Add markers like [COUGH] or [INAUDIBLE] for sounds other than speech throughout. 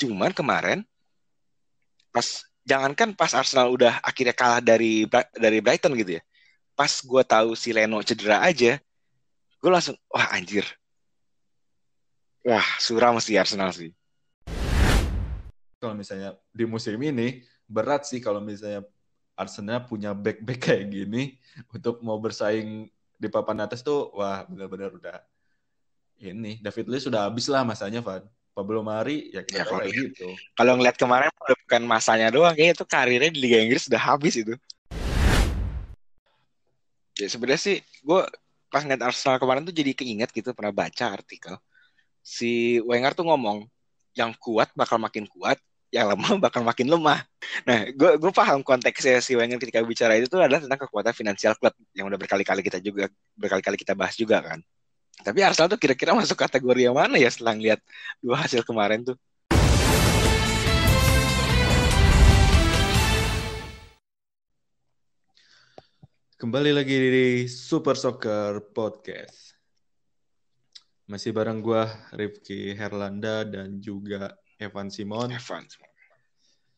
Cuman kemarin pas jangankan pas Arsenal udah akhirnya kalah dari dari Brighton gitu ya. Pas gue tahu si Leno cedera aja, gue langsung wah anjir. Wah, suram sih Arsenal sih. Kalau misalnya di musim ini berat sih kalau misalnya Arsenal punya back-back kayak gini untuk mau bersaing di papan atas tuh wah benar-benar udah ini David Lee sudah habis lah masanya Van. Pablo Mari hari ya kita ya, tahu gitu. Kalau ngeliat kemarin bukan masanya doang, kayaknya itu karirnya di Liga Inggris udah habis itu. Ya sebenarnya sih gue pas ngeliat Arsenal kemarin tuh jadi keinget gitu pernah baca artikel si Wenger tuh ngomong yang kuat bakal makin kuat, yang lemah [LAUGHS] bakal makin lemah. Nah, gue gue paham konteksnya si Wenger ketika bicara itu tuh adalah tentang kekuatan finansial klub yang udah berkali-kali kita juga berkali-kali kita bahas juga kan. Tapi Arsenal tuh kira-kira masuk kategori yang mana ya setelah lihat dua hasil kemarin tuh? Kembali lagi di Super Soccer Podcast. Masih bareng gue, Rifki Herlanda dan juga Evan Simon. Evan Simon.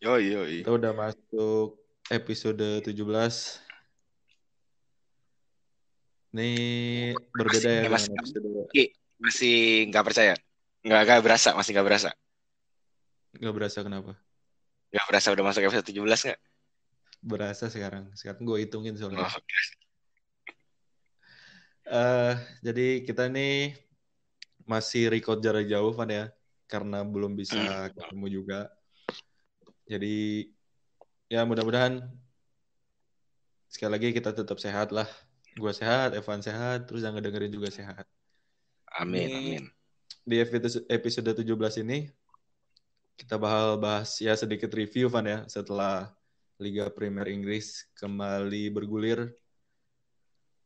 Yoi, yoi. Kita udah masuk episode 17 ini iya, berbeda ya masih, masih, masih nggak percaya, nggak nggak berasa, masih nggak berasa. Nggak berasa kenapa? Nggak berasa udah masuk episode 17 nggak? Berasa sekarang. Sekarang gue hitungin soalnya. Oh, uh, jadi kita ini masih record jarak jauh kan ya karena belum bisa hmm. ketemu juga. Jadi ya mudah-mudahan sekali lagi kita tetap sehat lah Gue sehat, Evan sehat, terus yang ngedengerin juga sehat. Amin, ini, amin. Di episode 17 ini kita bakal bahas ya sedikit review Van ya setelah Liga Premier Inggris kembali bergulir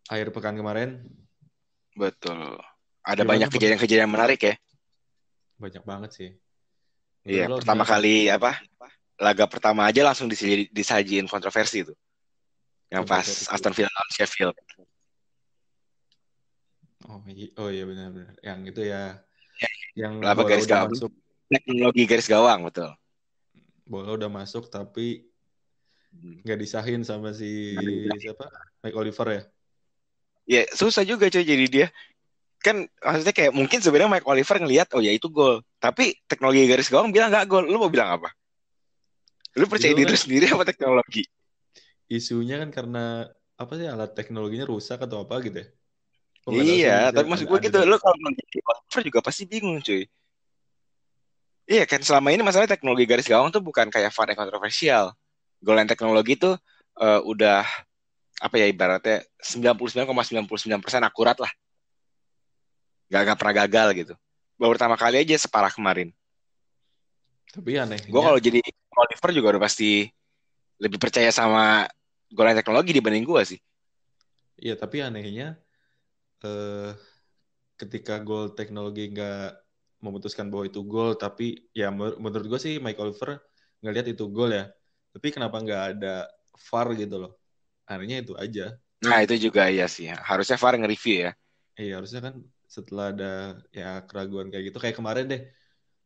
akhir pekan kemarin. Betul. Ada Gimana banyak kejadian-kejadian menarik ya. Banyak banget sih. Iya, pertama kali apa? Laga pertama aja langsung disajiin kontroversi itu yang pas Aston Villa lawan Sheffield. Oh, iya, oh iya benar-benar. Yang itu ya, iya. yang apa garis gawang? Masuk, teknologi garis gawang betul. Bola udah masuk tapi hmm. nggak disahin sama si siapa? Mike Oliver ya? Ya susah juga coy. jadi dia kan maksudnya kayak mungkin sebenarnya Mike Oliver ngelihat oh ya itu gol tapi teknologi garis gawang bilang nggak gol lu mau bilang apa lu percaya diri sendiri apa teknologi isunya kan karena apa sih alat teknologinya rusak atau apa gitu ya? iya, tapi maksud gue gitu, lo kalau mengganti over juga pasti bingung cuy. Iya kan selama ini masalah teknologi garis gawang tuh bukan kayak fun yang kontroversial. Golan teknologi tuh uh, udah apa ya ibaratnya 99,99% ,99 akurat lah. Gak, gak pernah gagal gitu. Baru pertama kali aja separah kemarin. Tapi aneh. Gue kalau jadi Oliver juga udah pasti lebih percaya sama golongan teknologi dibanding gue sih. Iya, tapi anehnya eh, ketika gol teknologi nggak memutuskan bahwa itu gol, tapi ya menur menurut gue sih Mike Oliver ngelihat itu gol ya. Tapi kenapa nggak ada VAR gitu loh? Akhirnya itu aja. Nah itu juga iya sih. Harusnya VAR nge-review ya. Iya harusnya kan setelah ada ya keraguan kayak gitu. Kayak kemarin deh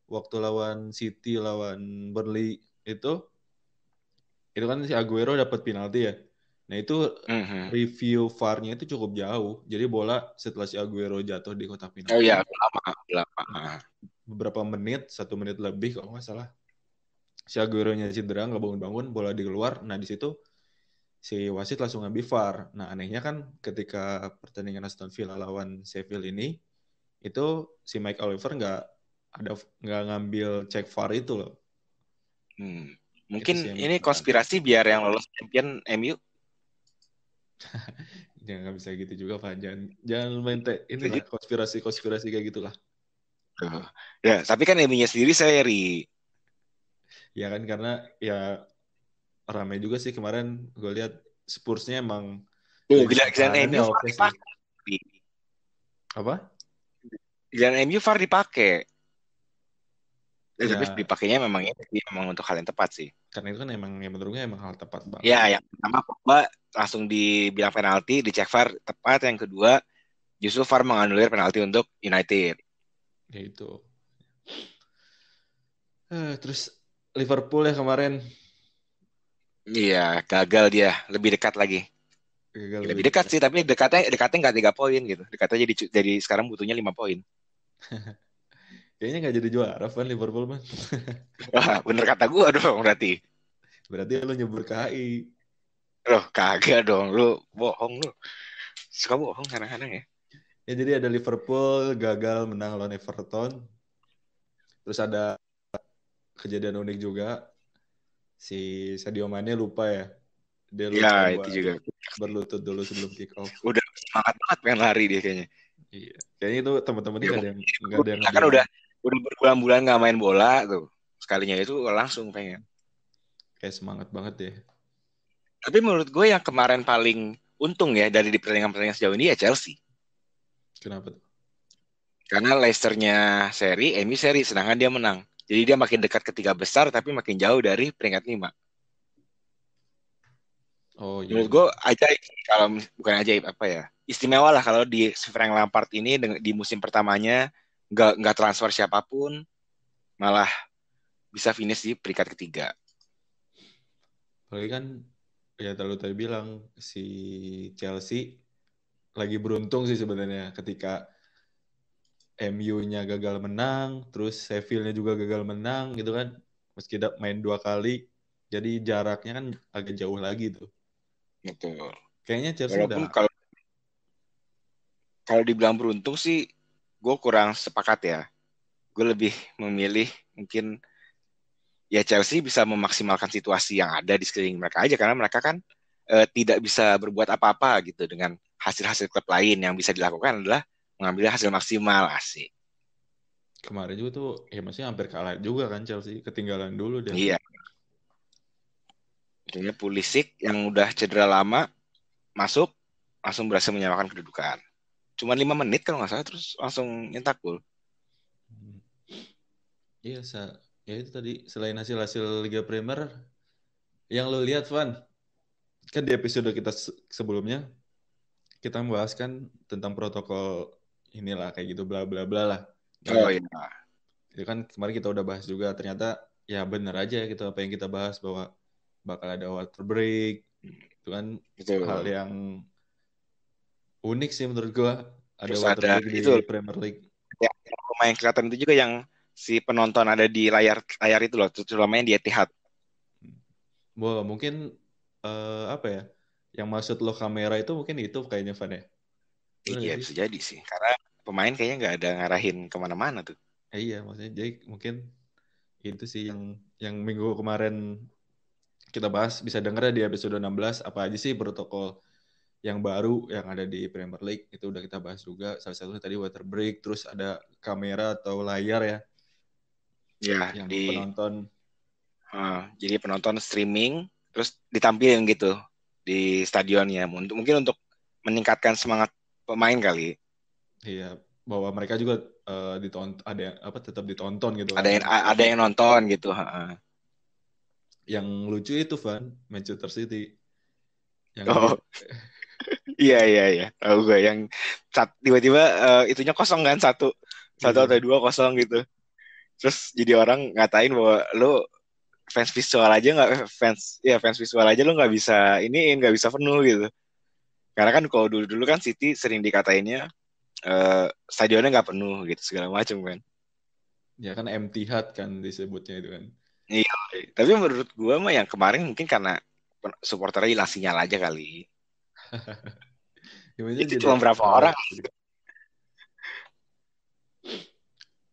waktu lawan City lawan Burnley itu itu kan si Aguero dapat penalti ya. Nah itu mm-hmm. review var itu cukup jauh. Jadi bola setelah si Aguero jatuh di kotak penalti. Oh iya, lama, lama. Beberapa menit, satu menit lebih kalau nggak salah. Si Aguero-nya cedera, nggak bangun-bangun, bola dikeluar. Nah di situ si wasit langsung ngambil far, Nah anehnya kan ketika pertandingan Aston Villa lawan Sheffield ini, itu si Mike Oliver nggak ada nggak ngambil cek VAR itu loh. Hmm. Mungkin gitu sih, ini konspirasi kan. biar yang lolos champion MU. jangan [LAUGHS] ya, nggak bisa gitu juga Pak. Jangan jangan main te- ini lah, konspirasi konspirasi kayak gitulah. Uh, ya, tapi kan MU-nya sendiri seri. Ya kan karena ya ramai juga sih kemarin gue lihat Spurs-nya emang Tuh, gila gila MU okay Apa? Jalan MU far dipakai. Ya, iya. tapi dipakainya memang ini memang untuk hal yang tepat sih. Karena itu kan emang yang menurut gue emang hal tepat banget. Ya, yang pertama Pogba langsung dibilang penalti, dicek VAR tepat. Yang kedua, justru VAR menganulir penalti untuk United. Ya itu. Uh, terus Liverpool ya kemarin. Iya, gagal dia. Lebih dekat lagi. Gagal lebih, lebih dekat, dekat sih, tapi dekatnya dekatnya nggak tiga poin gitu. Dekatnya jadi jadi sekarang butuhnya lima poin. [LAUGHS] Kayaknya nggak jadi juara fan Liverpool man. [LAUGHS] Wah, bener kata gua dong berarti. Berarti lu nyebur KAI, Loh, kagak dong. Lu bohong lu. Suka bohong kadang-kadang ya. Ya jadi ada Liverpool gagal menang lawan Everton. Terus ada kejadian unik juga. Si Sadio Mane lupa ya. Dia lupa ya, itu juga. Berlutut dulu sebelum kick off. Udah semangat banget pengen lari dia kayaknya. Iya. Kayaknya itu teman-teman ini ya, gitu, ada yang enggak ada yang. Kan udah udah berbulan-bulan nggak main bola tuh sekalinya itu langsung pengen kayak semangat banget deh tapi menurut gue yang kemarin paling untung ya dari di pertandingan-pertandingan sejauh ini ya Chelsea kenapa tuh karena Leicesternya seri, Emi seri, sedangkan dia menang. Jadi dia makin dekat ketiga besar, tapi makin jauh dari peringkat lima. Oh, iya. Menurut gue ajaib kalau bukan ajaib apa ya istimewa lah kalau di Frank Lampard ini di musim pertamanya nggak nggak transfer siapapun malah bisa finish di peringkat ketiga. Apalagi kan ya terlalu tadi bilang si Chelsea lagi beruntung sih sebenarnya ketika MU-nya gagal menang, terus Sheffield-nya juga gagal menang gitu kan. Meski main dua kali, jadi jaraknya kan agak jauh lagi tuh. Betul. Kayaknya Chelsea Walaupun udah... kalau kalau dibilang beruntung sih gue kurang sepakat ya. Gue lebih memilih mungkin ya Chelsea bisa memaksimalkan situasi yang ada di sekeliling mereka aja karena mereka kan e, tidak bisa berbuat apa-apa gitu dengan hasil-hasil klub lain yang bisa dilakukan adalah mengambil hasil maksimal asik. Kemarin juga tuh ya maksudnya hampir kalah juga kan Chelsea ketinggalan dulu dan Iya. Jadi Pulisic yang udah cedera lama masuk langsung berhasil menyamakan kedudukan cuma lima menit kalau nggak salah terus langsung nyetak gol. Hmm. Iya, sa ya itu tadi selain hasil-hasil Liga Premier yang lo lihat Van kan di episode kita sebelumnya kita membahas kan tentang protokol inilah kayak gitu bla bla bla lah. Nah, oh iya. Itu ya kan kemarin kita udah bahas juga ternyata ya bener aja kita ya gitu, apa yang kita bahas bahwa bakal ada water break itu kan Betul. hal yang unik sih menurut gua ada Terus ada itu di Premier League ya lumayan kelihatan itu juga yang si penonton ada di layar layar itu loh terutamanya di Etihad hmm. Wah, wow, mungkin uh, apa ya? Yang maksud lo kamera itu mungkin itu kayaknya Van ya? Iya, bisa jadi sih. Karena pemain kayaknya nggak ada ngarahin kemana-mana tuh. Eh, iya, maksudnya jadi mungkin itu sih yang yang minggu kemarin kita bahas bisa denger ya di episode 16 apa aja sih protokol yang baru yang ada di Premier League itu udah kita bahas juga salah satunya tadi water break terus ada kamera atau layar ya ya yang di penonton uh, jadi penonton streaming terus ditampilin gitu di stadionnya untuk mungkin untuk meningkatkan semangat pemain kali iya bahwa mereka juga uh, ditonton ada yang, apa tetap ditonton gitu ada kan. yang kan? ada yang nonton gitu ha. yang lucu itu Van Manchester City yang oh. [LAUGHS] Iya iya iya. Tahu gue yang tiba-tiba uh, itunya kosong kan satu satu hmm. atau dua kosong gitu. Terus jadi orang ngatain bahwa lu fans visual aja nggak fans ya fans visual aja lu nggak bisa ini nggak bisa penuh gitu. Karena kan kalau dulu dulu kan City sering dikatainnya uh, stadionnya nggak penuh gitu segala macam kan. Ya kan empty hat kan disebutnya itu kan. Iya, iya, tapi menurut gua mah yang kemarin mungkin karena supporternya hilang sinyal aja kali [LAUGHS] itu cuma berapa orang? Gitu. Gitu.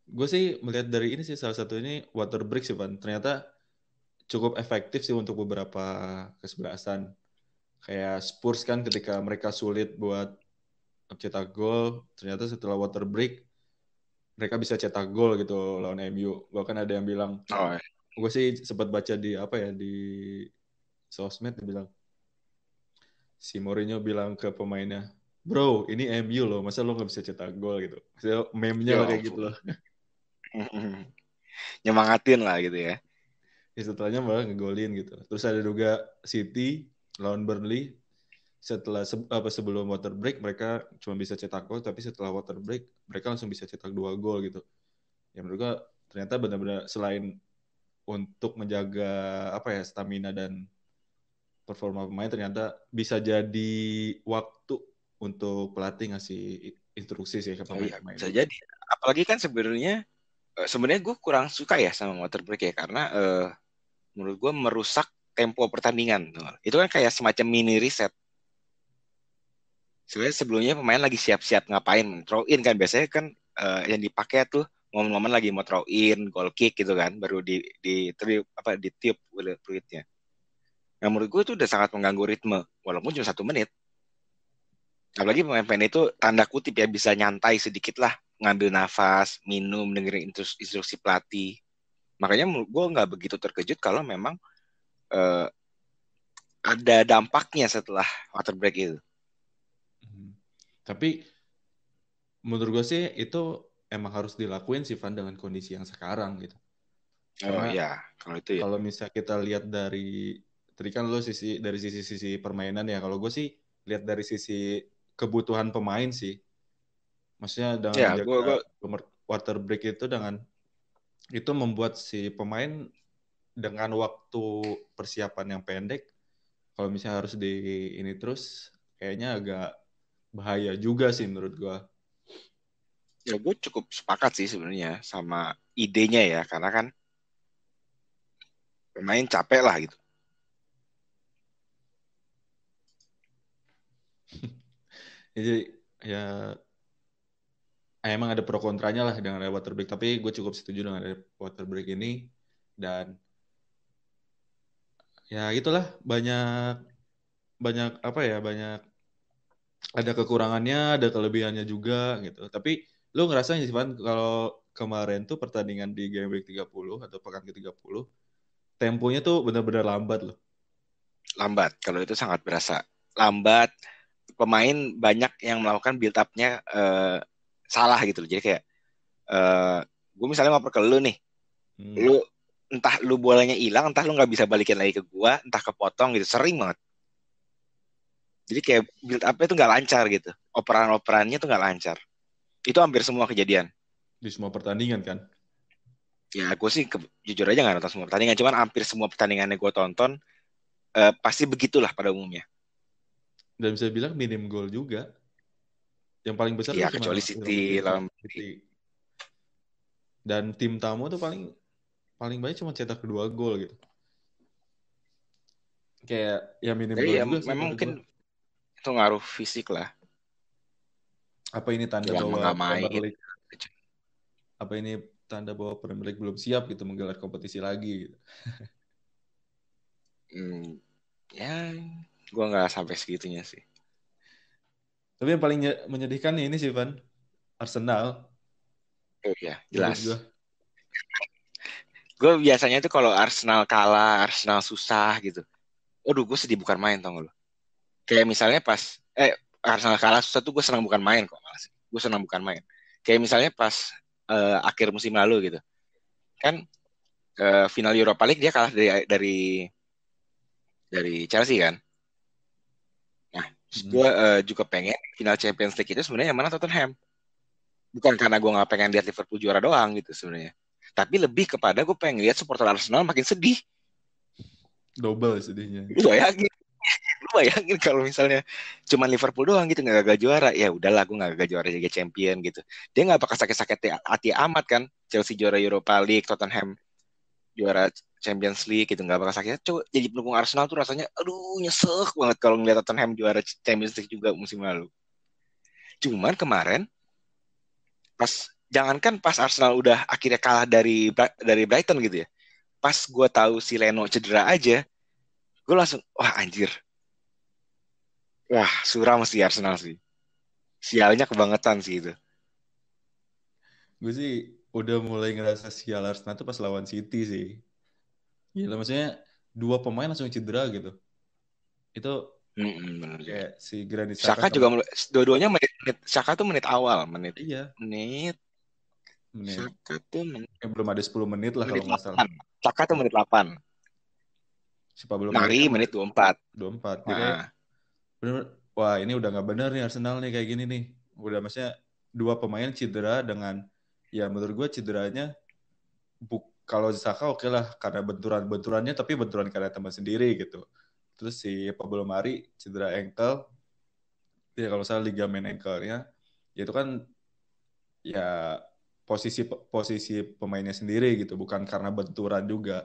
Gue sih melihat dari ini sih salah satu ini water break sih, Van. Ternyata cukup efektif sih untuk beberapa kesebelasan. Kayak Spurs kan ketika mereka sulit buat cetak gol, ternyata setelah water break mereka bisa cetak gol gitu lawan MU. Bahkan ada yang bilang, oh. Iya. gue sih sempat baca di apa ya di sosmed dibilang si Mourinho bilang ke pemainnya, bro ini MU loh, masa lo gak bisa cetak gol gitu. Maksudnya meme-nya ya kayak gitu loh. [LAUGHS] Nyemangatin lah gitu ya. ya setelahnya malah ngegolin gitu. Terus ada juga City lawan Burnley. Setelah se apa sebelum water break mereka cuma bisa cetak gol, tapi setelah water break mereka langsung bisa cetak dua gol gitu. Ya menurut gue ternyata benar-benar selain untuk menjaga apa ya stamina dan performa pemain ternyata bisa jadi waktu untuk pelatih ngasih instruksi sih ke pemain iya. Bisa jadi. Apalagi kan sebenarnya eh, sebenarnya gue kurang suka ya sama water break ya karena uh, menurut gue merusak tempo pertandingan. Itu kan kayak semacam mini reset sebenarnya sebelumnya pemain lagi siap-siap ngapain throw in kan biasanya kan uh, yang dipakai tuh momen-momen lagi mau throw in goal kick gitu kan baru di di, di apa ditiup Gitu, yang nah, menurut gue itu udah sangat mengganggu ritme, walaupun cuma satu menit. Apalagi pemain-pemain itu tanda kutip ya bisa nyantai sedikit lah, ngambil nafas, minum, dengerin instruksi pelatih. Makanya gue nggak begitu terkejut kalau memang uh, ada dampaknya setelah water break itu. Hmm. Tapi menurut gue sih itu emang harus dilakuin sih Van dengan kondisi yang sekarang gitu. Oh, Karena oh iya, kalau itu ya. Kalau misalnya kita lihat dari Tadi kan lo sisi dari sisi sisi permainan ya. Kalau gue sih lihat dari sisi kebutuhan pemain sih. Maksudnya dengan ya, jaga gua, gua... water break itu dengan itu membuat si pemain dengan waktu persiapan yang pendek kalau misalnya harus di ini terus kayaknya agak bahaya juga sih menurut gue. Ya gue cukup sepakat sih sebenarnya sama idenya ya karena kan pemain capek lah gitu. jadi ya emang ada pro kontranya lah dengan ada water break tapi gue cukup setuju dengan ada water break ini dan ya gitulah banyak banyak apa ya banyak ada kekurangannya ada kelebihannya juga gitu tapi lu ngerasa sih Van kalau kemarin tuh pertandingan di game week 30 atau pekan ke-30 temponya tuh benar-benar lambat loh lambat kalau itu sangat berasa lambat pemain banyak yang melakukan build up-nya uh, salah gitu loh. Jadi kayak uh, eh, gue misalnya mau ke lu nih. Hmm. Lu entah lu bolanya hilang, entah lu nggak bisa balikin lagi ke gua, entah kepotong gitu. Sering banget. Jadi kayak build up-nya tuh nggak lancar gitu. Operan-operannya tuh nggak lancar. Itu hampir semua kejadian. Di semua pertandingan kan? Ya, gue sih ke, jujur aja gak nonton semua pertandingan. Cuman hampir semua pertandingannya gue tonton, uh, pasti begitulah pada umumnya dan bisa bilang minim gol juga. Yang paling besar ya, kecuali City lawan City. Dan tim tamu tuh paling paling banyak cuma cetak kedua gol gitu. Kayak ya minim Jadi gol ya, juga. Memang mungkin gol. itu ngaruh fisik lah. Apa ini tanda yang bahwa main. Gitu. Apa ini tanda bahwa Premier League belum siap gitu menggelar kompetisi lagi gitu. hmm, ya gue nggak sampai segitunya sih tapi yang paling menyedihkan ini sih Van Arsenal oh iya jelas gue biasanya tuh kalau Arsenal kalah Arsenal susah gitu aduh gue sedih bukan main tau lo kayak misalnya pas eh Arsenal kalah susah tuh gue senang bukan main kok malas gue senang bukan main kayak misalnya pas uh, akhir musim lalu gitu kan uh, final Europa League dia kalah dari dari dari Chelsea kan Terus hmm. gue uh, juga pengen final Champions League itu sebenarnya yang mana Tottenham. Bukan karena gue gak pengen lihat Liverpool juara doang gitu sebenarnya. Tapi lebih kepada gue pengen lihat supporter Arsenal makin sedih. Double sedihnya. Lu bayangin, lu bayangin kalau misalnya cuman Liverpool doang gitu gak gagal juara, ya udahlah gue gak gagal juara jadi Champion gitu. Dia gak bakal sakit-sakit hati amat kan. Chelsea juara Europa League, Tottenham juara Champions League gitu nggak bakal sakit. Coba jadi pendukung Arsenal tuh rasanya aduh nyesek banget kalau ngeliat Tottenham juara Champions League juga musim lalu. Cuman kemarin pas jangankan pas Arsenal udah akhirnya kalah dari dari Brighton gitu ya. Pas gue tahu si Leno cedera aja, gue langsung wah anjir. Wah, suram sih Arsenal sih. Sialnya kebangetan sih itu. Gue sih udah mulai ngerasa sial Arsenal tuh pas lawan City sih. Iya, yeah. maksudnya dua pemain langsung cedera gitu. Itu mm, -hmm. kayak si Granit Saka, Saka juga dua-duanya menit, menit Saka tuh menit awal, menit. Iya. Menit. menit. Saka ya, tuh menit. Eh, belum ada 10 menit lah menit kalau enggak salah. Saka tuh menit 8. Si belum? Nari menit 24. 24. Jadi nah. bener, wah ini udah nggak bener nih Arsenal nih kayak gini nih. Udah maksudnya dua pemain cedera dengan ya menurut gue cederanya buk kalau Saka oke okay lah karena benturan-benturannya tapi benturan karena teman sendiri gitu. Terus si Pablo Mari cedera ankle. Ya kalau salah ligamen ankle-nya ya itu kan ya posisi posisi pemainnya sendiri gitu bukan karena benturan juga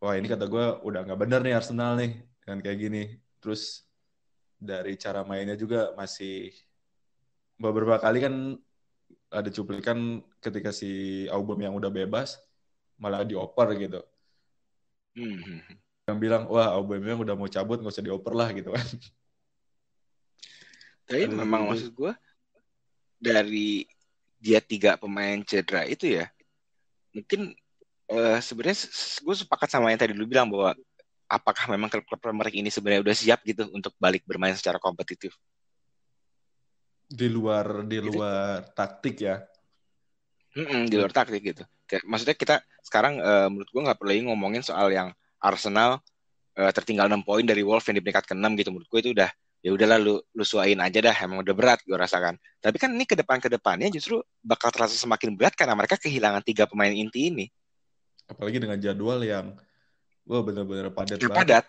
wah ini kata gue udah nggak bener nih Arsenal nih dengan kayak gini terus dari cara mainnya juga masih beberapa kali kan ada cuplikan ketika si album yang udah bebas malah dioper gitu. Hmm, hmm, hmm. Yang bilang wah albumnya udah mau cabut nggak usah dioper lah gitu kan. Tapi Aduh. memang maksud gue dari dia tiga pemain cedera itu ya mungkin uh, sebenarnya gue sepakat sama yang tadi lu bilang bahwa apakah memang klub-klub Premier ini sebenarnya udah siap gitu untuk balik bermain secara kompetitif? di luar di gitu. luar gitu. taktik ya Mm-mm, di luar taktik gitu kayak maksudnya kita sekarang uh, menurut gue nggak perlu lagi ngomongin soal yang Arsenal uh, tertinggal 6 poin dari Wolves yang di peringkat ke-6 gitu menurut gue itu udah ya udahlah lu lu suain aja dah emang udah berat gue rasakan tapi kan ini ke depan ke depannya justru bakal terasa semakin berat karena mereka kehilangan tiga pemain inti ini apalagi dengan jadwal yang wah benar-benar padat padat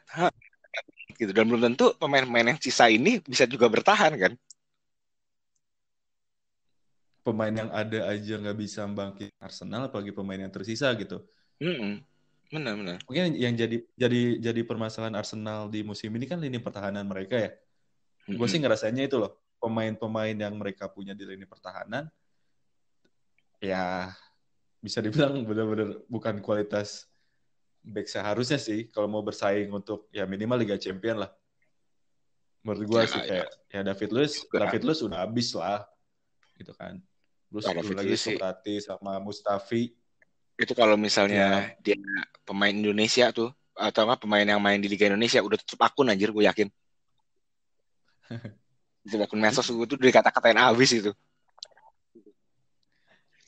gitu dan belum tentu pemain-pemain yang sisa ini bisa juga bertahan kan pemain yang ada aja nggak bisa bangkit Arsenal apalagi pemain yang tersisa gitu. Mm Benar-benar. Mungkin yang jadi jadi jadi permasalahan Arsenal di musim ini kan lini pertahanan mereka ya. Mm -hmm. Gue sih ngerasanya itu loh pemain-pemain yang mereka punya di lini pertahanan ya bisa dibilang benar-benar bukan kualitas back seharusnya sih kalau mau bersaing untuk ya minimal Liga Champion lah. Menurut gue ya, sih ya. kayak ya, ya David Luiz, David Luiz udah habis lah gitu kan. Terus Karena dulu lagi sih. Sukati sama Mustafi. Itu kalau misalnya ya. dia pemain Indonesia tuh atau apa pemain yang main di Liga Indonesia udah tutup akun anjir gue yakin. [LAUGHS] tutup akun medsos gue tuh dari kata-katain habis itu.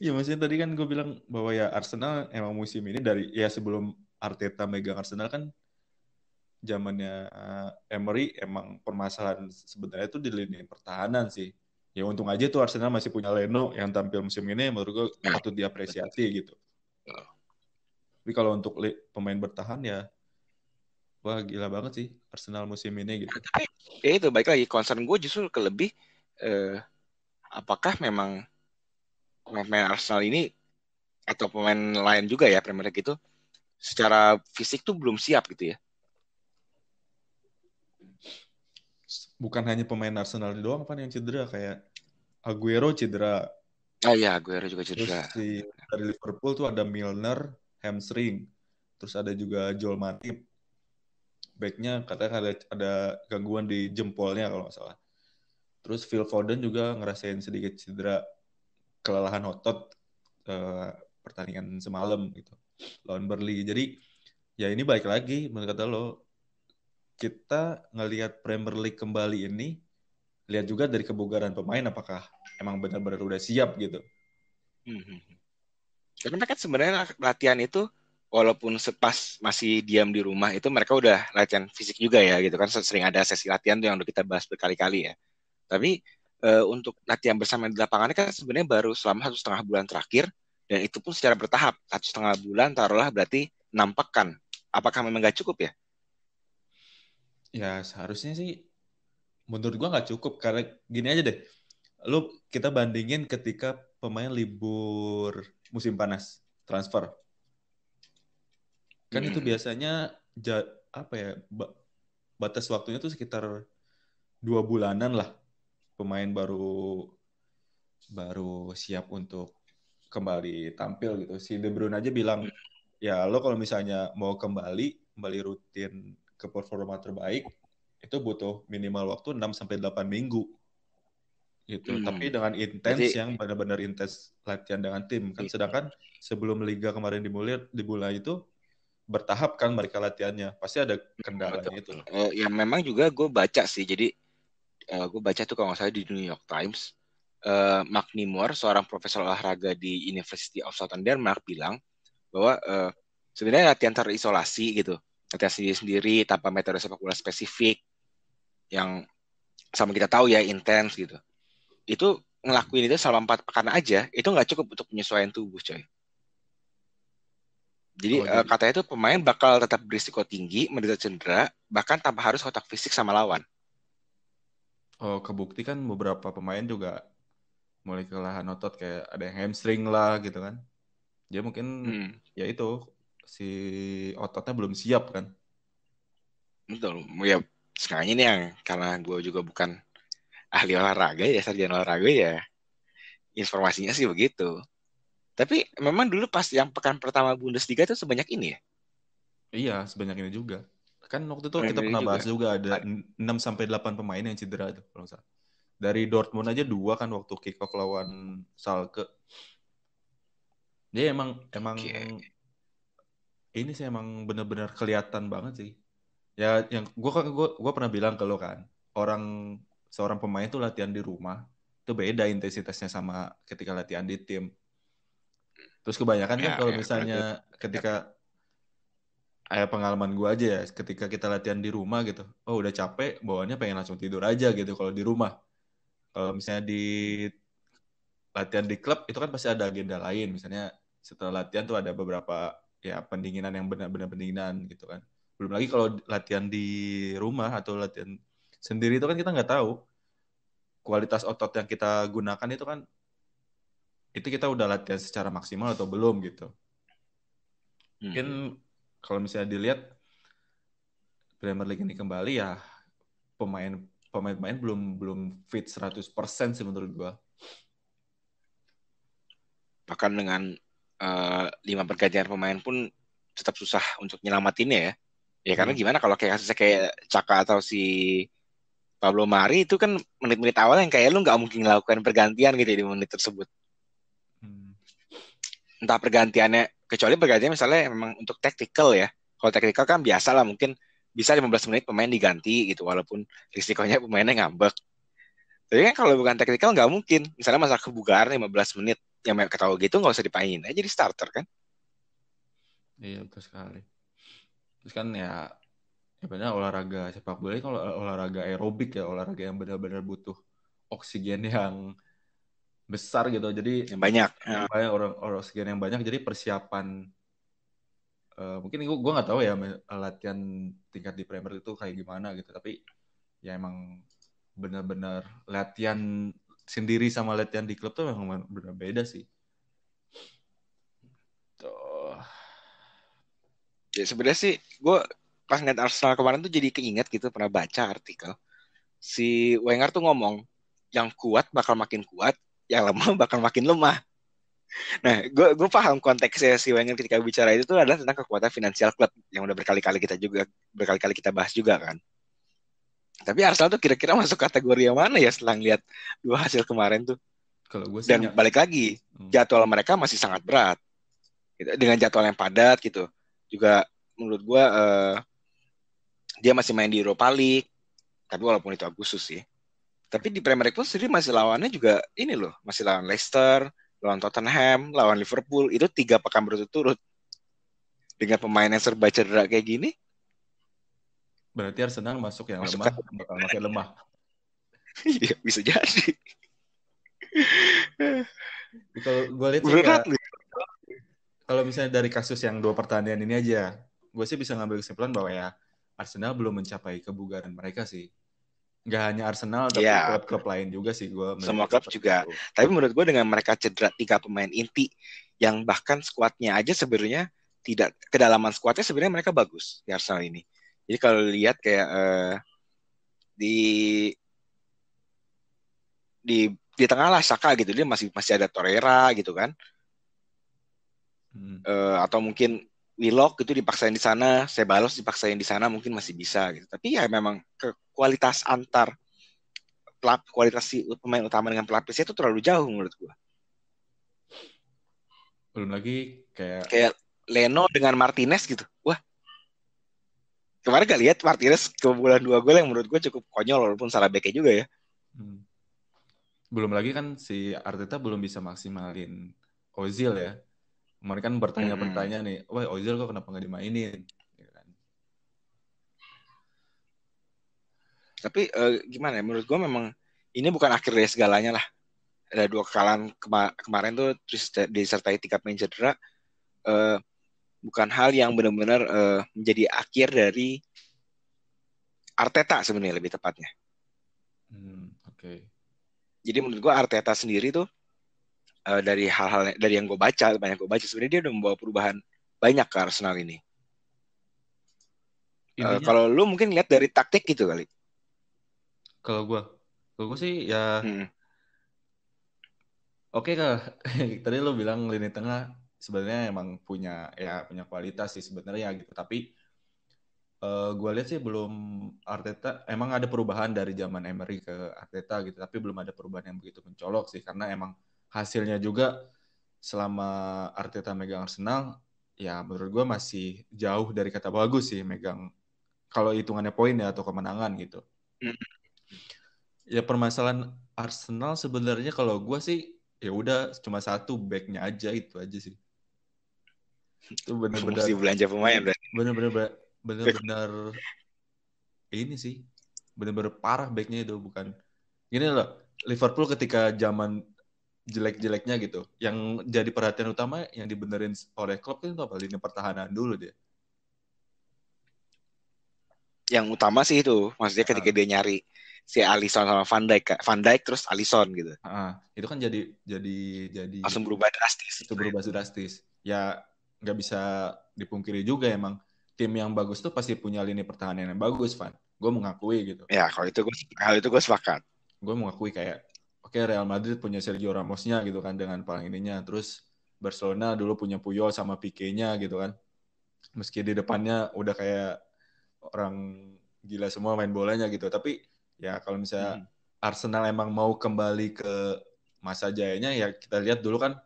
Iya maksudnya tadi kan gue bilang bahwa ya Arsenal emang musim ini dari ya sebelum Arteta megang Arsenal kan zamannya uh, Emery emang permasalahan sebenarnya itu di lini pertahanan sih ya untung aja tuh Arsenal masih punya Leno yang tampil musim ini menurut gue patut diapresiasi gitu. Tapi kalau untuk pemain bertahan ya wah gila banget sih Arsenal musim ini gitu. Tapi ya itu baik lagi concern gue justru ke lebih eh, apakah memang pemain Arsenal ini atau pemain lain juga ya Premier League itu secara fisik tuh belum siap gitu ya. bukan hanya pemain Arsenal doang kan yang cedera kayak Aguero cedera. Ah iya, Aguero juga cedera. Terus si, dari Liverpool tuh ada Milner hamstring. Terus ada juga Joel Matip. Backnya katanya ada, ada gangguan di jempolnya kalau nggak salah. Terus Phil Foden juga ngerasain sedikit cedera kelelahan otot eh, pertandingan semalam gitu lawan Burnley. Jadi ya ini baik lagi menurut kata lo kita ngelihat Premier League kembali ini lihat juga dari kebugaran pemain apakah emang benar-benar udah siap gitu. Hmm. hmm, hmm. Karena kan sebenarnya latihan itu walaupun sepas masih diam di rumah itu mereka udah latihan fisik juga ya gitu kan sering ada sesi latihan tuh yang udah kita bahas berkali-kali ya. Tapi e, untuk latihan bersama di lapangan kan sebenarnya baru selama satu setengah bulan terakhir dan itu pun secara bertahap satu setengah bulan taruhlah berarti enam pekan. Apakah memang gak cukup ya? ya seharusnya sih menurut gua nggak cukup karena gini aja deh lu kita bandingin ketika pemain libur musim panas transfer kan hmm. itu biasanya ja, apa ya ba, batas waktunya tuh sekitar dua bulanan lah pemain baru baru siap untuk kembali tampil gitu si De Bruyne aja bilang ya lo kalau misalnya mau kembali kembali rutin ke performa terbaik itu butuh minimal waktu 6 sampai delapan minggu. Gitu. Hmm. Tapi dengan intens yang benar-benar intens latihan dengan tim kan iya. sedangkan sebelum liga kemarin dimulai dimulai itu bertahap kan mereka latihannya pasti ada kendala itu. Uh, ya memang juga gue baca sih jadi uh, eh, gue baca tuh kalau nggak di New York Times uh, Mark Nimor seorang profesor olahraga di University of Southern Denmark bilang bahwa uh, sebenarnya latihan terisolasi gitu Latihan diri sendiri tanpa metode sepak bola spesifik yang sama kita tahu ya intens gitu itu ngelakuin itu selama empat pekan aja itu nggak cukup untuk penyesuaian tubuh coy jadi oh, uh, katanya itu pemain bakal tetap berisiko tinggi menderita cedera bahkan tanpa harus kontak fisik sama lawan. Oh, kebukti kan beberapa pemain juga mulai kelelahan otot kayak ada yang hamstring lah gitu kan. Dia mungkin hmm. ya itu si ototnya belum siap kan betul ya sekarang ini yang karena gue juga bukan ahli olahraga ya sarjana olahraga ya informasinya sih begitu tapi memang dulu pas yang pekan pertama Bundesliga itu sebanyak ini ya iya sebanyak ini juga kan waktu itu kita pernah bahas juga ada 6 sampai 8 pemain yang cedera itu kalau salah dari Dortmund aja dua kan waktu kick off lawan Salke dia emang emang okay ini sih emang bener-bener kelihatan banget sih. Ya yang gue kan gua, gua pernah bilang ke lo kan, orang seorang pemain tuh latihan di rumah itu beda intensitasnya sama ketika latihan di tim. Terus kebanyakan kan ya, kan kalau ya, misalnya berarti. ketika kayak pengalaman gue aja ya ketika kita latihan di rumah gitu oh udah capek bawahnya pengen langsung tidur aja gitu kalau di rumah kalau misalnya di latihan di klub itu kan pasti ada agenda lain misalnya setelah latihan tuh ada beberapa ya pendinginan yang benar-benar pendinginan gitu kan belum lagi kalau latihan di rumah atau latihan sendiri itu kan kita nggak tahu kualitas otot yang kita gunakan itu kan itu kita udah latihan secara maksimal atau belum gitu mungkin hmm. kalau misalnya dilihat Premier League ini kembali ya pemain pemain-pemain belum belum fit 100% sih menurut gua bahkan dengan uh, lima pergantian pemain pun tetap susah untuk nyelamatinnya ya. Ya karena hmm. gimana kalau kayak kasusnya kayak Caka atau si Pablo Mari itu kan menit-menit awal yang kayak lu nggak mungkin melakukan pergantian gitu ya di menit tersebut. Hmm. Entah pergantiannya kecuali pergantian misalnya memang untuk tactical ya. Kalau tactical kan biasa lah mungkin bisa 15 menit pemain diganti gitu walaupun risikonya pemainnya ngambek. Tapi kan kalau bukan tactical nggak mungkin. Misalnya masalah kebugaran 15 menit yang mereka tahu gitu nggak usah dipain aja di starter kan iya betul sekali terus kan ya ya olahraga sepak bola kalau olahraga aerobik ya olahraga yang benar-benar butuh oksigen yang besar gitu jadi yang banyak ya. yang banyak orang oksigen yang banyak jadi persiapan uh, mungkin gue gue nggak tahu ya latihan tingkat di Premier itu kayak gimana gitu tapi ya emang benar-benar latihan sendiri sama latihan di klub tuh memang benar beda sih. Tuh. Ya sebenarnya sih gue pas ngeliat Arsenal kemarin tuh jadi keinget gitu pernah baca artikel si Wenger tuh ngomong yang kuat bakal makin kuat, yang lemah [LAUGHS] bakal makin lemah. Nah, gue gue paham konteksnya si Wenger ketika bicara itu tuh adalah tentang kekuatan finansial klub yang udah berkali-kali kita juga berkali-kali kita bahas juga kan. Tapi Arsenal tuh kira-kira masuk kategori yang mana ya setelah lihat dua hasil kemarin tuh? Kalau gue dan balik lagi hmm. jadwal mereka masih sangat berat gitu, dengan jadwal yang padat gitu. Juga menurut gue uh, dia masih main di Europa League, tapi walaupun itu Agustus sih. Tapi di Premier League pun sendiri masih lawannya juga ini loh, masih lawan Leicester, lawan Tottenham, lawan Liverpool. Itu tiga pekan berturut-turut. Dengan pemain yang serba cedera kayak gini, Berarti Arsenal masuk yang masuk lemah, kan. bakal makin lemah. [LAUGHS] Iya, bisa jadi. kalau gue lihat Berat, ya, kalau misalnya dari kasus yang dua pertandingan ini aja, gue sih bisa ngambil kesimpulan bahwa ya Arsenal belum mencapai kebugaran mereka sih. Gak hanya Arsenal, tapi yeah. klub-klub lain juga sih gue. Semua klub juga. Itu. Tapi menurut gue dengan mereka cedera tiga pemain inti yang bahkan skuadnya aja sebenarnya tidak kedalaman skuadnya sebenarnya mereka bagus di Arsenal ini. Jadi kalau lihat kayak uh, di di di tengah lah Saka gitu dia masih masih ada Torreira gitu kan. Hmm. Uh, atau mungkin Willock itu dipaksain di sana, Sebalos dipaksain di sana mungkin masih bisa gitu. Tapi ya memang ke kualitas antar pelap kualitas si pemain utama dengan pelapisnya itu terlalu jauh menurut gua. Belum lagi kayak kayak Leno dengan Martinez gitu. Wah, kemarin gak lihat Martinez bulan dua gol yang menurut gue cukup konyol walaupun salah backnya juga ya. Hmm. Belum lagi kan si Arteta belum bisa maksimalin Ozil ya. Kemarin kan bertanya-bertanya hmm. nih, wah Ozil kok kenapa nggak dimainin? Ya kan. Tapi uh, gimana ya, menurut gue memang ini bukan akhir dari segalanya lah. Ada dua kekalahan kema kemarin tuh disertai tingkat main cedera. Uh, bukan hal yang benar-benar uh, menjadi akhir dari Arteta sebenarnya lebih tepatnya. Hmm, Oke. Okay. Jadi menurut gue Arteta sendiri tuh uh, dari hal-hal dari yang gue baca banyak gue baca sebenarnya dia udah membawa perubahan banyak ke Arsenal ini. uh, kalau lu mungkin lihat dari taktik gitu kali. Kalau gue, kalau gue sih ya. Hmm. Oke okay, kak, [LAUGHS] tadi lo bilang lini tengah sebenarnya emang punya ya punya kualitas sih sebenarnya gitu tapi uh, eh, gue lihat sih belum Arteta emang ada perubahan dari zaman Emery ke Arteta gitu tapi belum ada perubahan yang begitu mencolok sih karena emang hasilnya juga selama Arteta megang Arsenal ya menurut gue masih jauh dari kata bagus sih megang kalau hitungannya poin ya atau kemenangan gitu ya permasalahan Arsenal sebenarnya kalau gue sih ya udah cuma satu backnya aja itu aja sih itu benar-benar si belanja pemain -bener, benar-benar benar-benar [LAUGHS] ini sih benar-benar parah backnya itu bukan ini loh Liverpool ketika zaman jelek-jeleknya gitu yang jadi perhatian utama yang dibenerin oleh klub itu apa lini pertahanan dulu dia yang utama sih itu maksudnya ketika uh. dia nyari si Alisson sama Van Dijk Van Dijk terus Alisson gitu. Ah, itu kan jadi jadi jadi langsung berubah drastis. Itu berubah drastis. Ya nggak bisa dipungkiri juga emang tim yang bagus tuh pasti punya lini pertahanan yang bagus, Van. Gue mengakui gitu. Ya, kalau itu gue kalau itu gue sepakat. Gue mengakui kayak oke okay, Real Madrid punya Sergio Ramosnya gitu kan dengan paling ininya, terus Barcelona dulu punya Puyol sama Pique-nya gitu kan. Meski di depannya udah kayak orang gila semua main bolanya gitu, tapi ya kalau misalnya hmm. Arsenal emang mau kembali ke masa jayanya ya kita lihat dulu kan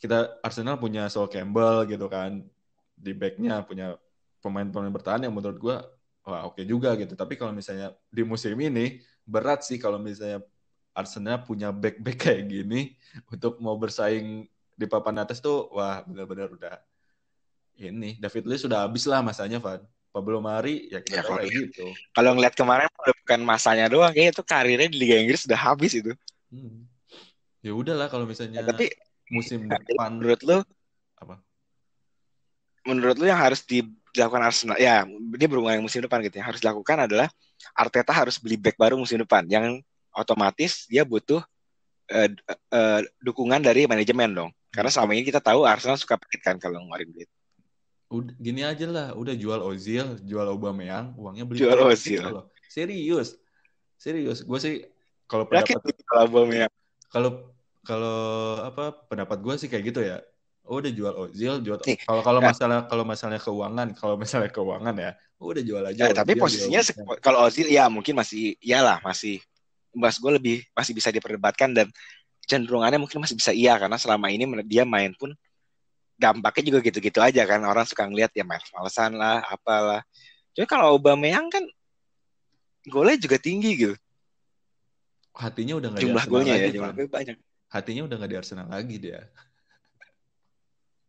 kita Arsenal punya Sol Campbell gitu kan di backnya punya pemain-pemain bertahan yang menurut gue wah oke okay juga gitu tapi kalau misalnya di musim ini berat sih kalau misalnya Arsenal punya back-back [LAUGHS] kayak gini untuk mau bersaing di papan atas tuh wah benar-benar udah ini David Luiz sudah habis lah masanya Van Pablo Mari ya kita ya, gitu. Kalau ngeliat kemarin bukan masanya doang, kayaknya itu karirnya di Liga Inggris sudah habis itu. Hmm. Ya udahlah kalau misalnya. Ya, tapi musim nah, depan. Menurut lo, apa? Menurut lo yang harus dilakukan Arsenal ya ini berhubungan dengan musim depan gitu. ya. harus dilakukan adalah Arteta harus beli back baru musim depan yang otomatis dia butuh uh, uh, dukungan dari manajemen dong. Karena selama ini kita tahu Arsenal suka paketkan kan kalau ngeluarin duit. Udah, gini aja lah, udah jual Ozil, jual Aubameyang, uangnya beli jual Ozil. Gitu Serius. Serius, gue sih kalau pendapat kalau kalau apa pendapat gue sih kayak gitu ya oh udah jual Ozil jual kalau kalau eh. masalah kalau masalah keuangan kalau masalah keuangan ya oh, udah jual aja nah, tapi posisinya kalau Ozil ya mungkin masih iyalah masih bahas gue lebih masih bisa diperdebatkan dan cenderungannya mungkin masih bisa iya karena selama ini dia main pun dampaknya juga gitu-gitu aja kan orang suka ngeliat ya males-malesan lah apalah Jadi kalau Obama yang kan golnya juga tinggi gitu hatinya udah nggak ya, kan. jumlah golnya ya jumlah banyak hatinya udah gak di Arsenal lagi dia.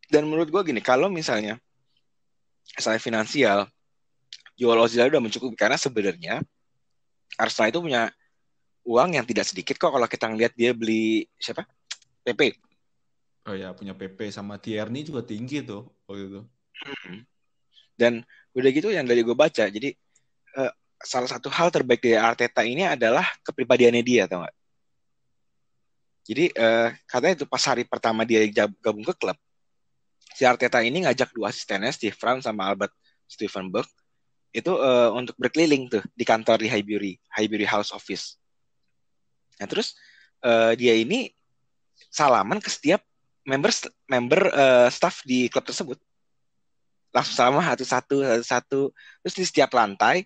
Dan menurut gue gini, kalau misalnya saya finansial, jual Ozil udah mencukupi karena sebenarnya Arsenal itu punya uang yang tidak sedikit kok kalau kita ngeliat dia beli siapa? PP. Oh ya, punya PP sama Tierney juga tinggi tuh Oh gitu. Dan udah gitu yang dari gue baca, jadi uh, salah satu hal terbaik dari Arteta ini adalah kepribadiannya dia, tau gak? Jadi uh, katanya itu pas hari pertama dia gabung ke klub, si Arteta ini ngajak dua asistennya Steve Fran sama Albert Stevenberg itu uh, untuk berkeliling tuh di kantor di Highbury, Highbury House Office. Nah terus uh, dia ini salaman ke setiap member member uh, staff di klub tersebut. Langsung sama satu-satu, satu-satu. Terus di setiap lantai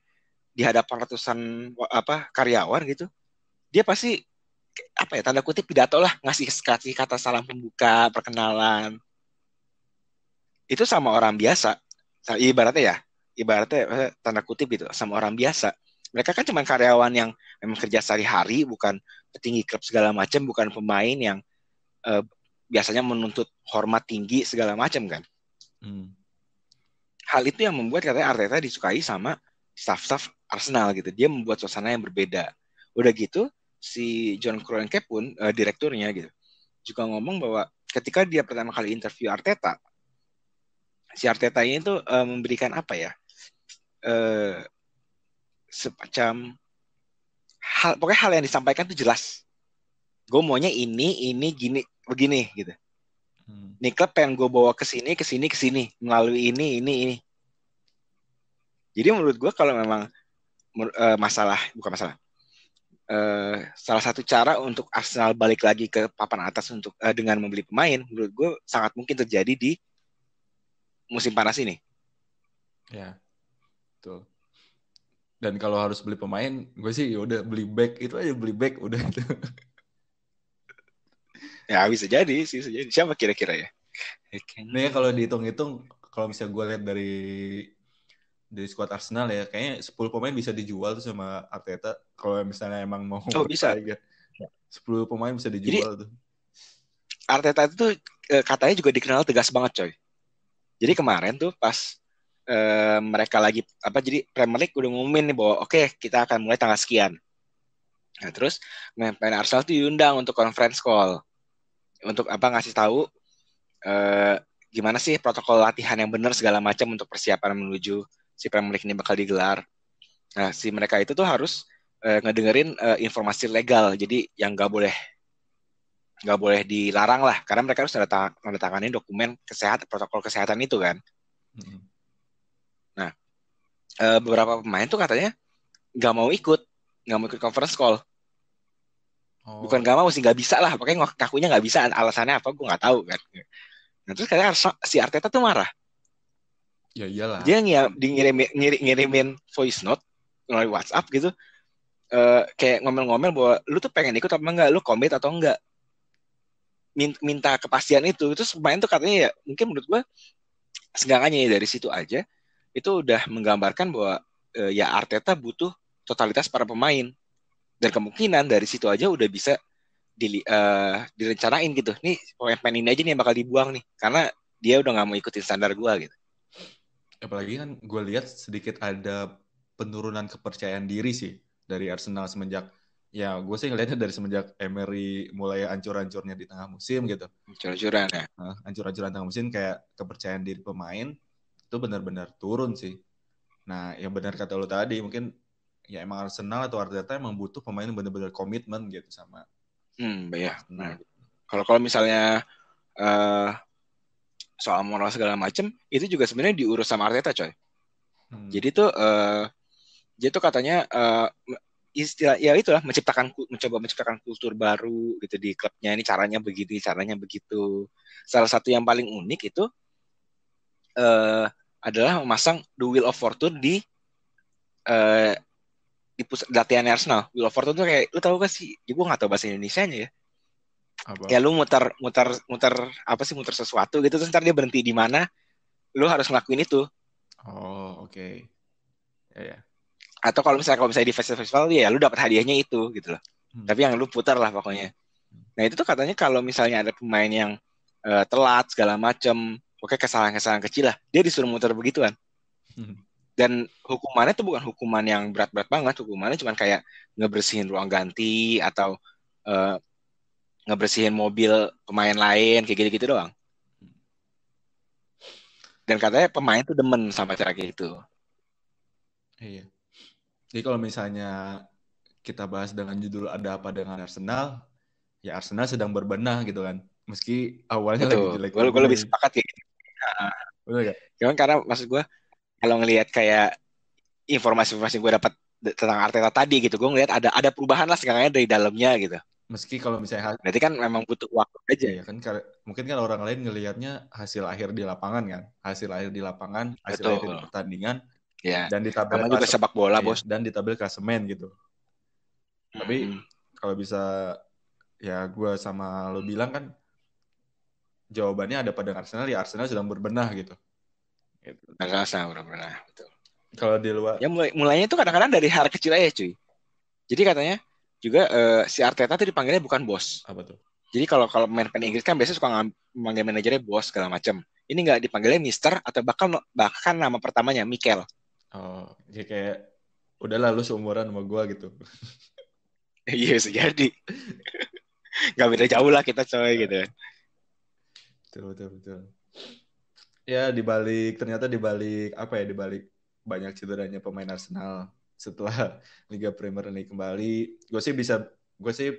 di hadapan ratusan apa karyawan gitu, dia pasti apa ya tanda kutip pidato lah ngasih kasih kata salam pembuka perkenalan itu sama orang biasa ibaratnya ya ibaratnya tanda kutip gitu sama orang biasa mereka kan cuma karyawan yang memang kerja sehari-hari bukan petinggi klub segala macam bukan pemain yang eh, biasanya menuntut hormat tinggi segala macam kan hmm. hal itu yang membuat katanya Arteta disukai sama staff-staff Arsenal gitu dia membuat suasana yang berbeda udah gitu si John Kroenke pun uh, direkturnya gitu juga ngomong bahwa ketika dia pertama kali interview Arteta si Arteta ini tuh uh, memberikan apa ya uh, semacam hal pokoknya hal yang disampaikan tuh jelas gue maunya ini ini gini begini gitu hmm. klub pengen gue bawa ke sini ke sini ke sini melalui ini ini ini jadi menurut gue kalau memang uh, masalah bukan masalah Eh, salah satu cara untuk Arsenal balik lagi ke papan atas untuk uh, dengan membeli pemain menurut gue sangat mungkin terjadi di musim panas ini. Ya, betul. Dan kalau harus beli pemain, gue sih ya udah beli back itu aja beli back udah itu. [LAUGHS] ya bisa jadi sih, bisa jadi. Siapa kira-kira ya? Nih kalau dihitung-hitung, kalau misalnya gue lihat dari dari squad Arsenal ya kayaknya 10 pemain bisa dijual tuh sama Arteta kalau misalnya emang mau oh, bisa [LAUGHS] ya. 10 pemain bisa dijual Jadi, tuh Arteta itu eh, katanya juga dikenal tegas banget coy jadi kemarin tuh pas uh, mereka lagi apa jadi Premier League udah ngumumin nih bahwa oke okay, kita akan mulai tanggal sekian nah terus pemain Arsenal tuh diundang untuk conference call untuk apa ngasih tahu uh, gimana sih protokol latihan yang benar segala macam untuk persiapan menuju si Premier League ini bakal digelar. Nah, si mereka itu tuh harus uh, ngedengerin uh, informasi legal. Jadi yang nggak boleh nggak boleh dilarang lah, karena mereka harus menandatangani dokumen kesehatan protokol kesehatan itu kan. Hmm. Nah, uh, beberapa pemain tuh katanya nggak mau ikut, nggak mau ikut conference call. Oh. Bukan gak mau sih, nggak bisa lah. Pokoknya ngakunya nggak bisa. Alasannya apa? Gue nggak tahu kan. Nah, terus katanya si Arteta tuh marah ya iyalah dia ngirim ngirimin ngirimin voice note melalui WhatsApp gitu uh, kayak ngomel-ngomel bahwa lu tuh pengen ikut apa enggak lu komit atau enggak minta kepastian itu itu main tuh katanya ya mungkin menurut gua segalanya ya dari situ aja itu udah menggambarkan bahwa uh, ya Arteta butuh totalitas para pemain dan kemungkinan dari situ aja udah bisa di, uh, eh, direncanain gitu nih pemain ini aja nih yang bakal dibuang nih karena dia udah gak mau ikutin standar gua gitu apalagi kan gue lihat sedikit ada penurunan kepercayaan diri sih dari Arsenal semenjak ya gue sih ngelihatnya dari semenjak Emery mulai ancur-ancurnya di tengah musim gitu. Ancur-ancuran ya. Nah, ancur-ancuran tengah musim kayak kepercayaan diri pemain itu benar-benar turun sih. Nah, yang benar kata lo tadi mungkin ya emang Arsenal atau Arteta emang butuh pemain yang benar-benar komitmen gitu sama. Hmm, ya. Nah, kalau kalau misalnya uh, soal moral segala macem itu juga sebenarnya diurus sama Arteta coy. Hmm. Jadi tuh uh, eh, jadi tuh katanya uh, istilah ya itulah menciptakan mencoba menciptakan kultur baru gitu di klubnya ini caranya begini caranya begitu. Salah satu yang paling unik itu uh, adalah memasang the wheel of fortune di uh, di pusat latihan Arsenal. Wheel of Fortune tuh kayak lu tahu gak sih? Ya, gue nggak tahu bahasa Indonesia nya ya apa? ya lu muter muter muter apa sih muter sesuatu gitu terus ntar dia berhenti di mana lu harus ngelakuin itu oh oke okay. ya yeah. atau kalau misalnya kalau misalnya di festival festival ya lu dapat hadiahnya itu gitu loh hmm. tapi yang lu putar lah pokoknya hmm. nah itu tuh katanya kalau misalnya ada pemain yang uh, telat segala macem oke kesalahan-kesalahan kecil lah dia disuruh muter begituan hmm. dan hukumannya tuh bukan hukuman yang berat-berat banget hukumannya cuma kayak ngebersihin ruang ganti atau uh, ngebersihin mobil pemain lain kayak gitu-gitu doang. Dan katanya pemain tuh demen sama cara kayak gitu. Iya. Jadi kalau misalnya kita bahas dengan judul ada apa dengan Arsenal, ya Arsenal sedang berbenah gitu kan. Meski awalnya Betul. lagi jelek. Gue lebih ya. sepakat kayak gitu. Nah, Betul gak? Cuman karena maksud gue kalau ngelihat kayak informasi-informasi gue dapat tentang Arteta tadi gitu, gue ngelihat ada ada perubahan lah sekarangnya dari dalamnya gitu meski kalau misalnya berarti kan memang butuh waktu aja ya kan mungkin kan orang lain ngelihatnya hasil akhir di lapangan kan hasil akhir di lapangan hasil Betul. akhir di pertandingan ya. dan di tabel juga sepak bola iya, bos dan di tabel klasemen gitu hmm. tapi kalau bisa ya gue sama lo bilang kan jawabannya ada pada Arsenal ya Arsenal sedang berbenah gitu Nggak gitu. berbenah kalau di luar ya mulai mulainya tuh kadang-kadang dari hal kecil aja cuy jadi katanya juga uh, si Arteta tuh dipanggilnya bukan bos. Apa tuh? Jadi kalau kalau main pemain Inggris kan biasanya suka manggil manajernya bos segala macam. Ini nggak dipanggilnya Mister atau bahkan bahkan nama pertamanya Mikel. Oh, jadi ya kayak udah lalu seumuran sama gue gitu. [LAUGHS] Iya yes, jadi nggak beda jauh lah kita coy gitu. Ya. Betul betul betul. Ya balik ternyata di balik apa ya di balik banyak cederanya pemain Arsenal setelah [LAUGHS] Liga Premier ini kembali gue sih bisa gue sih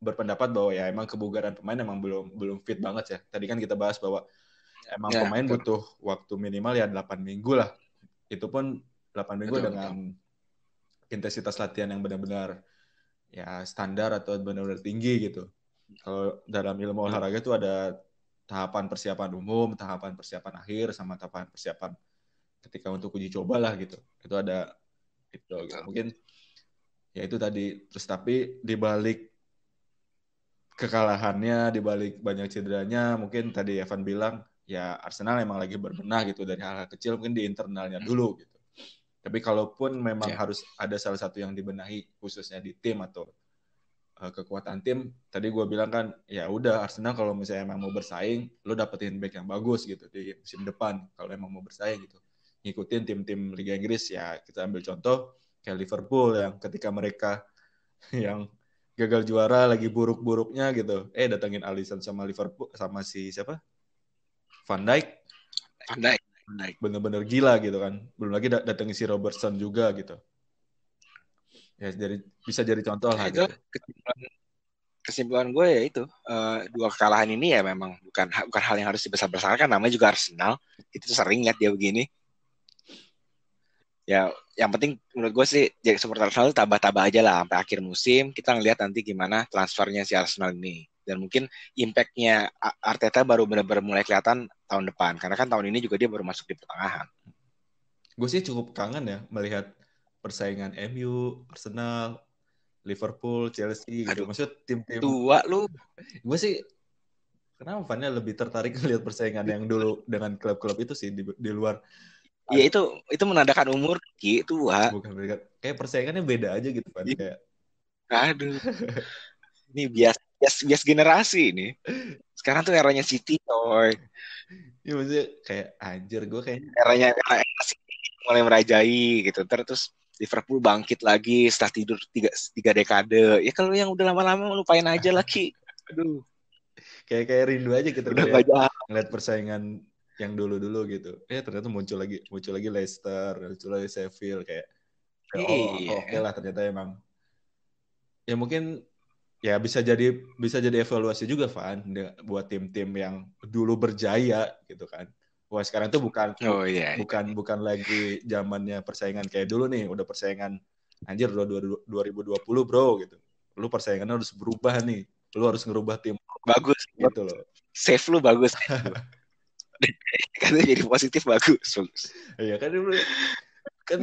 berpendapat bahwa ya emang kebugaran pemain emang belum belum fit banget ya tadi kan kita bahas bahwa emang ya, pemain betul. butuh waktu minimal ya 8 minggu lah itu pun 8 minggu betul, dengan betul. intensitas latihan yang benar-benar ya standar atau benar-benar tinggi gitu kalau dalam ilmu olahraga itu ada tahapan persiapan umum, tahapan persiapan akhir, sama tahapan persiapan ketika untuk uji coba lah gitu. Itu ada gitu, gitu. mungkin ya itu tadi terus tapi dibalik kekalahannya dibalik banyak cederanya mungkin tadi Evan bilang ya Arsenal emang lagi berbenah gitu dari hal-hal kecil mungkin di internalnya hmm. dulu gitu tapi kalaupun memang yeah. harus ada salah satu yang dibenahi khususnya di tim atau uh, kekuatan tim tadi gue bilang kan ya udah Arsenal kalau misalnya emang mau bersaing lo dapetin back yang bagus gitu di musim depan kalau emang mau bersaing gitu ngikutin tim-tim Liga Inggris ya kita ambil contoh kayak Liverpool yang ketika mereka [LAUGHS] yang gagal juara lagi buruk-buruknya gitu eh datangin Alisson sama Liverpool sama si siapa Van Dijk Van Dijk Van Dijk bener-bener gila gitu kan belum lagi datangin si Robertson juga gitu ya jadi bisa jadi contoh lah nah, gitu. kesimpulan, kesimpulan gue ya itu uh, dua kekalahan ini ya memang bukan bukan hal yang harus dibesar-besarkan namanya juga Arsenal itu sering lihat dia begini ya yang penting menurut gue sih jadi ya, supporter Arsenal tabah-tabah aja lah sampai akhir musim kita ngelihat nanti gimana transfernya si Arsenal ini dan mungkin impactnya Arteta baru benar-benar mulai kelihatan tahun depan karena kan tahun ini juga dia baru masuk di pertengahan. Gue sih cukup kangen ya melihat persaingan MU, Arsenal, Liverpool, Chelsea gitu. Aduh, Maksud tim-tim tua lu. Gue sih kenapa Fannya lebih tertarik melihat [LAUGHS] persaingan yang dulu dengan klub-klub itu sih di, di luar Iya itu itu menandakan umur Ki tua. Bukan Kayak persaingannya beda aja gitu kan kayak. Aduh. ini bias bias bias generasi ini. Sekarang tuh eranya City coy. Iya maksudnya kayak anjir gue kayak eranya era, era City mulai merajai gitu. Ntar terus Liverpool bangkit lagi setelah tidur tiga, tiga dekade. Ya kalau yang udah lama-lama lupain aja lagi. [LAUGHS] Aduh. Kayak kayak rindu aja gitu udah ya. ngeliat persaingan yang dulu-dulu gitu. Eh ternyata muncul lagi muncul lagi Leicester, muncul lagi Seville kayak iya. oh, iya. oke okay lah ternyata emang ya mungkin ya bisa jadi bisa jadi evaluasi juga Van buat tim-tim yang dulu berjaya gitu kan. Wah sekarang tuh bukan oh, yeah. Iya. bukan bukan lagi zamannya persaingan kayak dulu nih, udah persaingan anjir 2020 bro gitu. Lu persaingannya harus berubah nih. Lu harus ngerubah tim. Bagus gitu loh. Save lu bagus. [LAUGHS] [LAUGHS] karena jadi positif bagus bagus iya kan kan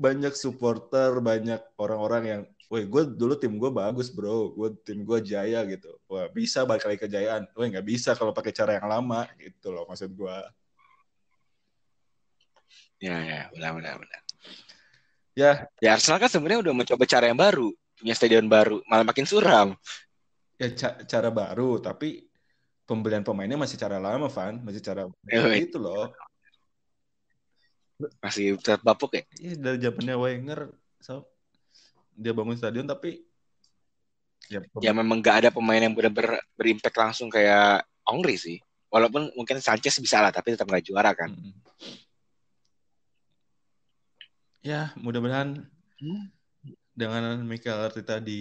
banyak supporter banyak orang-orang yang Woi, gue dulu tim gue bagus bro, gue tim gue jaya gitu. Wah bisa balik lagi kejayaan. Woi nggak bisa kalau pakai cara yang lama gitu loh maksud gue. Ya ya benar benar benar. Ya. Ya Arsenal kan sebenarnya udah mencoba cara yang baru, punya stadion baru, malah makin suram. Ya ca cara baru tapi pembelian pemainnya masih cara lama, Van, masih cara oh, iya, iya. itu loh. Masih tetap bapuk ya? Iya, dari zamannya Wenger so, dia bangun stadion tapi ya, ya memang gak ada pemain yang benar-benar berimpact langsung kayak Ongri sih. Walaupun mungkin Sanchez bisa lah, tapi tetap nggak juara kan. Ya, mudah-mudahan dengan Mikel Arteta di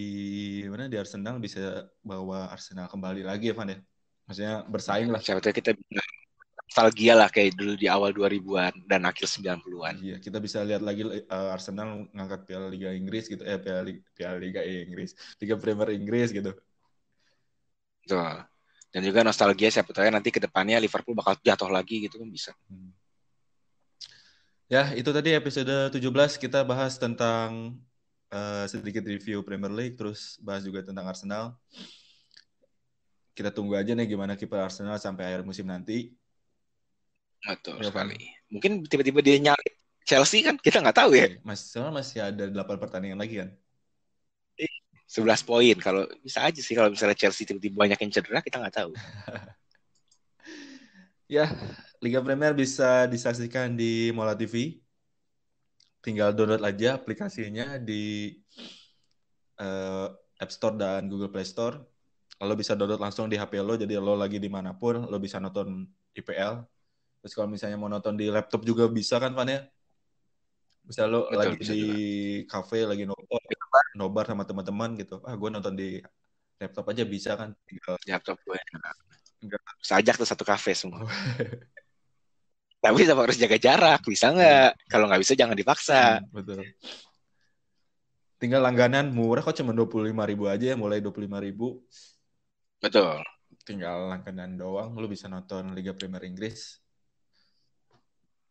mana di Arsenal bisa bawa Arsenal kembali lagi ya, Van ya maksudnya bersaing lah. Siapa tahu kita bisa nostalgia lah kayak dulu di awal 2000-an dan akhir 90-an. Iya, kita bisa lihat lagi uh, Arsenal ngangkat Piala Liga Inggris gitu, eh Piala Liga, Piala Liga Inggris, Liga Premier Inggris gitu. Betul. Dan juga nostalgia siapa tahu ya nanti ke depannya Liverpool bakal jatuh lagi gitu kan bisa. Hmm. Ya, itu tadi episode 17 kita bahas tentang uh, sedikit review Premier League terus bahas juga tentang Arsenal kita tunggu aja nih gimana kiper Arsenal sampai akhir musim nanti. Atau ya, sekali. Kan? Mungkin tiba-tiba dia nyari Chelsea kan kita nggak tahu ya. Iya, Mas masih ada 8 pertandingan lagi kan. 11 iya, poin kalau bisa aja sih kalau misalnya Chelsea tiba-tiba banyak yang cedera kita nggak tahu. [LAUGHS] ya, Liga Premier bisa disaksikan di Mola TV. Tinggal download aja aplikasinya di uh, App Store dan Google Play Store lo bisa download langsung di HP lo jadi lo lagi dimanapun lo bisa nonton IPL terus kalau misalnya mau nonton di laptop juga bisa kan pan ya bisa lo Betul, lagi bisa di juga. cafe lagi nobar nobar sama teman-teman gitu ah gue nonton di laptop aja bisa kan tinggal laptop gue ya. Enggak. sajak tuh satu cafe semua oh. [LAUGHS] tapi tetap harus jaga jarak bisa nggak iya. kalau nggak bisa jangan dipaksa hmm, betul tinggal langganan murah kok cuma dua puluh lima ribu aja ya, mulai dua puluh lima ribu Betul. Tinggal langganan doang, lu bisa nonton Liga Premier Inggris.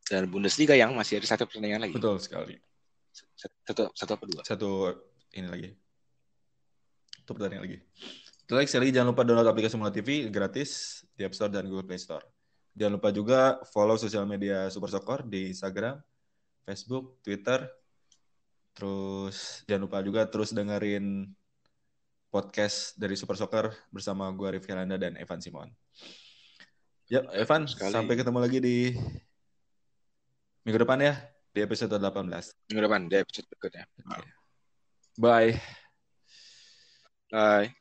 Dan Bundesliga yang masih ada satu pertandingan lagi. Betul sekali. Satu, satu apa dua? Satu ini lagi. Satu pertandingan lagi. Terus sekali lagi jangan lupa download aplikasi Mula TV gratis di App Store dan Google Play Store. Jangan lupa juga follow sosial media Super Soccer di Instagram, Facebook, Twitter. Terus jangan lupa juga terus dengerin podcast dari Super Soccer bersama gue Rifki Randa dan Evan Simon. Ya, Evan, Sekali. sampai ketemu lagi di minggu depan ya di episode 18. Minggu depan di episode berikutnya. Okay. Bye. Bye.